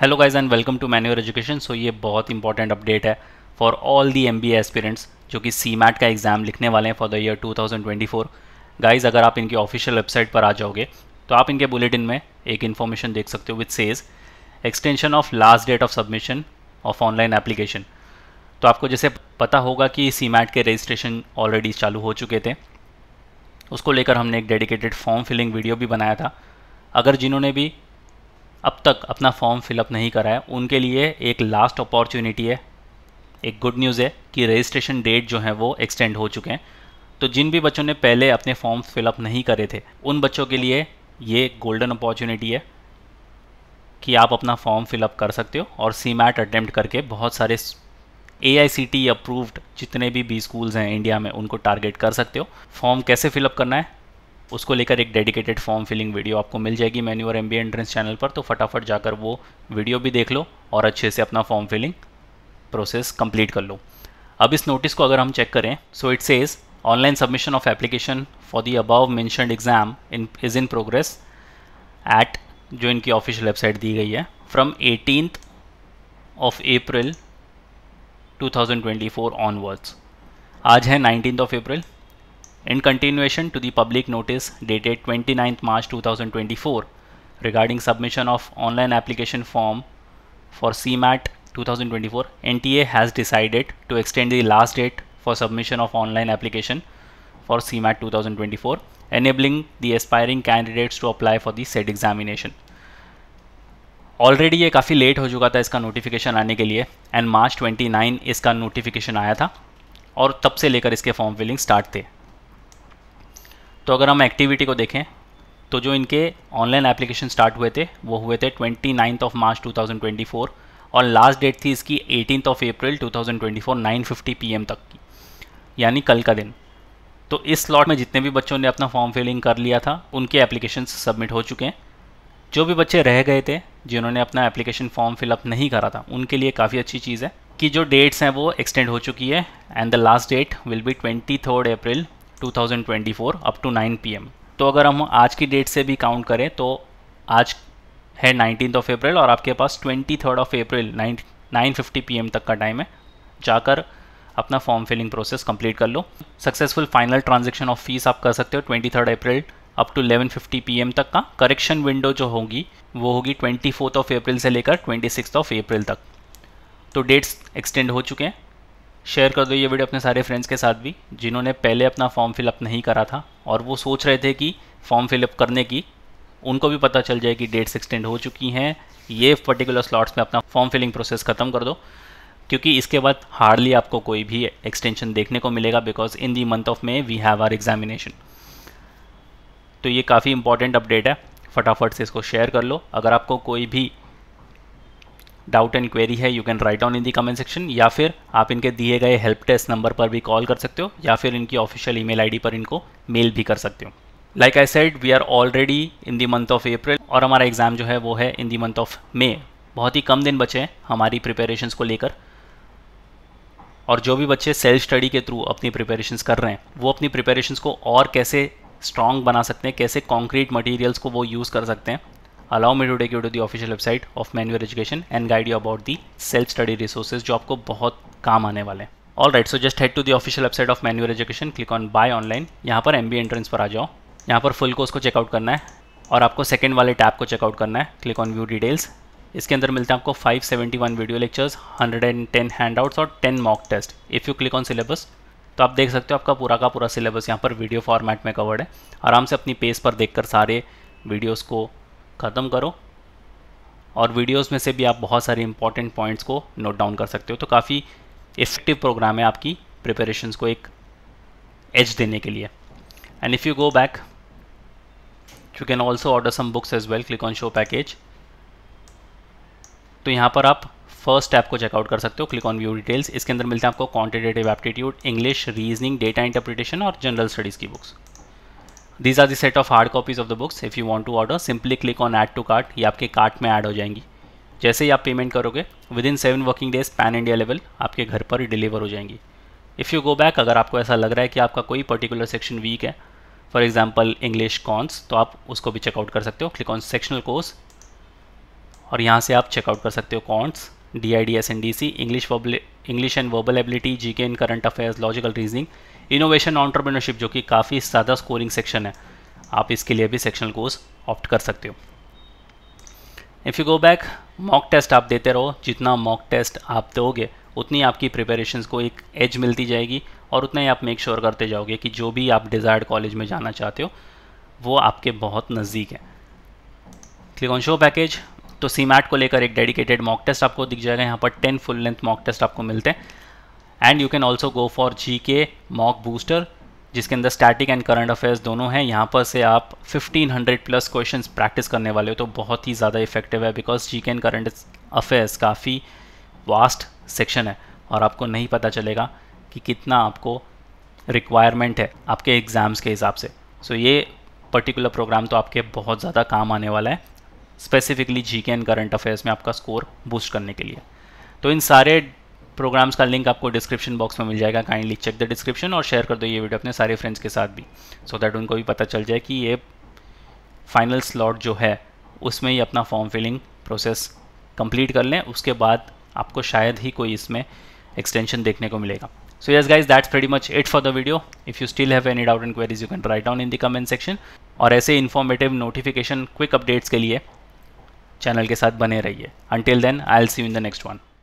Hello guys and welcome to manual education so ये बहुत important update है for all the M B aspirants जो कि सी mat का एग्ज़ाम लिखने वाले हैं फॉर द ईयर 2024 गाइज अगर आप इनकी ऑफिशियल वेबसाइट पर आ जाओगे तो आप इनके बुलेटिन में एक इन्फॉर्मेशन देख सकते हो with says extension of last date of submission of online application तो आपको जैसे पता होगा कि सी मैट के रजिस्ट्रेशन ऑलरेडी चालू हो चुके थे उसको लेकर हमने एक डेडिकेटेड फॉर्म फिलिंग वीडियो भी बनाया था अगर जिन्होंने भी अब तक अपना फॉर्म फिलअप नहीं करा है उनके लिए एक लास्ट अपॉर्चुनिटी है एक गुड न्यूज़ है कि रजिस्ट्रेशन डेट जो है वो एक्सटेंड हो चुके हैं तो जिन भी बच्चों ने पहले अपने फॉर्म फिलअप नहीं करे थे उन बच्चों के लिए ये गोल्डन अपॉर्चुनिटी है कि आप अपना फॉर्म फिलअप कर सकते हो और सी मैट अटैम्प्ट करके बहुत सारे ए आई सी टी अप्रूव्ड जितने भी बी स्कूल्स हैं इंडिया में उनको टारगेट कर सकते हो फॉर्म कैसे फिलअप करना है उसको लेकर एक डेडिकेटेड फॉर्म फिलिंग वीडियो आपको मिल जाएगी मैन्यू और एम एंट्रेंस चैनल पर तो फटाफट जाकर वो वीडियो भी देख लो और अच्छे से अपना फॉर्म फिलिंग प्रोसेस कंप्लीट कर लो अब इस नोटिस को अगर हम चेक करें so it says online submission of application for the above mentioned exam in is in progress at जो इनकी ऑफिशियल वेबसाइट दी गई है from eighteen of April 2024 onwards आज है nineteen of April In continuation to the public notice dated 29th March 2024 regarding submission of online application form for CMAT 2024, NTA has decided to extend the last date for submission of online application for CMAT 2024, enabling the aspiring candidates to apply for the said examination. Already ये काफ़ी late हो चुका था इसका notification आने के लिए and मार्च 29 इसका नोटिफिकेशन आया था और तब से लेकर इसके फॉर्म फिलिंग स्टार्ट थे तो अगर हम एक्टिविटी को देखें तो जो इनके ऑनलाइन एप्लीकेशन स्टार्ट हुए थे वो हुए थे twenty ninth of March to और लास्ट डेट थी इसकी eighteen of April two thousand PM तक की यानी कल का दिन तो इस स्लॉट में जितने भी बच्चों ने अपना फॉर्म फिलिंग कर लिया था उनके एप्लीकेशन सबमिट हो चुके हैं जो भी बच्चे रह गए थे जिन्होंने अपना एप्लीकेशन फॉर्म फिलअप नहीं करा था उनके लिए काफ़ी अच्छी चीज़ है कि जो डेट्स हैं वो एक्सटेंड हो चुकी है and the last date will be twenty third April 2024 up to 9 PM तो अगर हम आज की डेट से भी काउंट करें तो आज है नाइनटीन ऑफ अप्रैल और आपके पास twenty third of April nine nine fifty P तक का टाइम है जाकर अपना फॉर्म फिलिंग प्रोसेस कंप्लीट कर लो successful final transaction of fees आप कर सकते हो twenty third April up to 11:50 PM तक का करेक्शन विंडो जो होगी वो होगी ट्वेंटी फोर्थ ऑफ अप्रैल से लेकर ट्वेंटी सिक्स ऑफ अप्रैल तक तो डेट्स एक्सटेंड हो चुके हैं शेयर कर दो ये वीडियो अपने सारे फ्रेंड्स के साथ भी जिन्होंने पहले अपना फॉर्म फिलअप नहीं करा था और वो सोच रहे थे कि फॉर्म फिलअप करने की उनको भी पता चल जाए कि डेट्स एक्सटेंड हो चुकी हैं ये पर्टिकुलर स्लॉट्स में अपना फॉर्म फिलिंग प्रोसेस ख़त्म कर दो क्योंकि इसके बाद हार्डली आपको कोई भी एक्सटेंशन देखने को मिलेगा because in the month of May we have are examination तो ये काफ़ी इंपॉर्टेंट अपडेट है फटाफट से इसको शेयर कर लो अगर आपको कोई भी डाउट एंड क्वेरी है you can write down in the comment section या फिर आप इनके दिए गए हेल्प डेस्क नंबर पर भी कॉल कर सकते हो या फिर इनकी ऑफिशियल ईमेल आईडी पर इनको मेल भी कर सकते हो like I said we are already in the month of April और हमारा एग्ज़ाम जो है वो है इन दी मंथ ऑफ मे बहुत ही कम दिन बचे हैं हमारी प्रिपेरेशन को लेकर और जो भी बच्चे सेल्फ स्टडी के थ्रू अपनी प्रिपेरेशन कर रहे हैं वो अपनी प्रिपेरेशन को और कैसे स्ट्रॉन्ग बना सकते हैं कैसे कॉन्क्रीट मटीरियल्स को वो यूज़ कर सकते हैं allow me to take you to the official website of manual education and guide you about the self study resources जो आपको बहुत काम आने वाले हैं all right so just head to the official website of manual education click on buy online यहाँ पर M B entrance पर आ जाओ यहाँ पर फुल कोर्स को चेकआउट करना है और आपको सेकेंड वाले टैप को चेकआउट करना है क्लिक ऑन व्यू डिटेल्स इसके अंदर मिलते हैं आपको 571 वीडियो लेक्चर्स 110 हैंडआउट्स और 10 mock test if you click on syllabus तो आप देख सकते हो आपका पूरा का पूरा सिलेबस यहाँ पर वीडियो फॉर्मेट में कवर्ड है आराम से अपनी पेज पर देखकर सारे वीडियोस को ख़त्म करो और वीडियोस में से भी आप बहुत सारे इंपॉर्टेंट पॉइंट्स को नोट डाउन कर सकते हो तो काफ़ी इफेक्टिव प्रोग्राम है आपकी प्रिपरेशन को एक एज देने के लिए and if you go back you can also order some books as well click on show package तो यहाँ पर आप फर्स्ट ऐप को चेकआउट कर सकते हो क्लिक ऑन व्यू डिटेल्स इसके अंदर मिलते हैं आपको quantitative aptitude English reasoning data interpretation और जनरल स्टडीज़ की books these are that of hard copies of the books if you want to order simply click on add to cart ये आपके cart में एड हो जाएंगी जैसे ही आप payment करोगे within seven working days pan India level आपके घर पर ही डिलीवर हो जाएंगी इफ़ यू गो बैक अगर आपको ऐसा लग रहा है कि आपका कोई पर्टिकुलर सेक्शन वीक है फॉर एग्जाम्पल इंग्लिश कॉन्स तो आप उसको भी चेकआउट कर सकते हो क्लिक ऑन सेक्शनल कोर्स और यहाँ से आप चेकआउट कर सकते हो कॉन्स D I D S N D C English English and verbal ability G K in current affairs logical reasoning innovation entrepreneurship जो कि काफ़ी ज़्यादा स्कोरिंग सेक्शन है आप इसके लिए भी सेक्शनल कोर्स ऑप्ट कर सकते हो if you go back mock test आप देते रहो जितना मॉक टेस्ट आप दोगे उतनी आपकी प्रिपरेशन को एक एज मिलती जाएगी और उतना ही आप मेक श्योर sure करते जाओगे कि जो भी आप डिज़ायर्ड कॉलेज में जाना चाहते हो वो आपके बहुत नज़दीक है क्लिक ऑन शो पैकेज तो सीमैट को लेकर एक डेडिकेटेड मॉक टेस्ट आपको दिख जाएगा यहाँ पर ten full length mock test आपको मिलते हैं and you can also go for G K mock booster जिसके अंदर स्टैटिक एंड करंट अफेयर्स दोनों हैं यहाँ पर से आप 1500 प्लस क्वेश्चन प्रैक्टिस करने वाले हो तो बहुत ही ज़्यादा इफेक्टिव है because G K and current affairs काफ़ी वास्ट सेक्शन है और आपको नहीं पता चलेगा कि कितना आपको रिक्वायरमेंट है आपके एग्ज़ाम्स के हिसाब से सो so ये पर्टिकुलर प्रोग्राम तो आपके बहुत ज़्यादा काम आने वाला है specifically ji K and current affairs में आपका स्कोर बूस्ट करने के लिए तो इन सारे प्रोग्राम्स का लिंक आपको डिस्क्रिप्शन बॉक्स में मिल जाएगा काइंडली चेक द डिस्क्रिप्शन और शेयर कर दो ये वीडियो अपने सारे फ्रेंड्स के साथ भी सो so दैट उनको भी पता चल जाए कि ये फाइनल स्लॉट जो है उसमें ही अपना फॉर्म फिलिंग प्रोसेस कंप्लीट कर लें उसके बाद आपको शायद ही कोई इसमें एक्सटेंशन देखने को मिलेगा so yes guys that's very much it for the video if you still have any doubt and queries you can write on in the comment section और ऐसे इन्फॉर्मेटिव नोटिफिकेशन क्विक अपडेट्स के लिए channel के साथ बने रहिए until then I'll see in the next one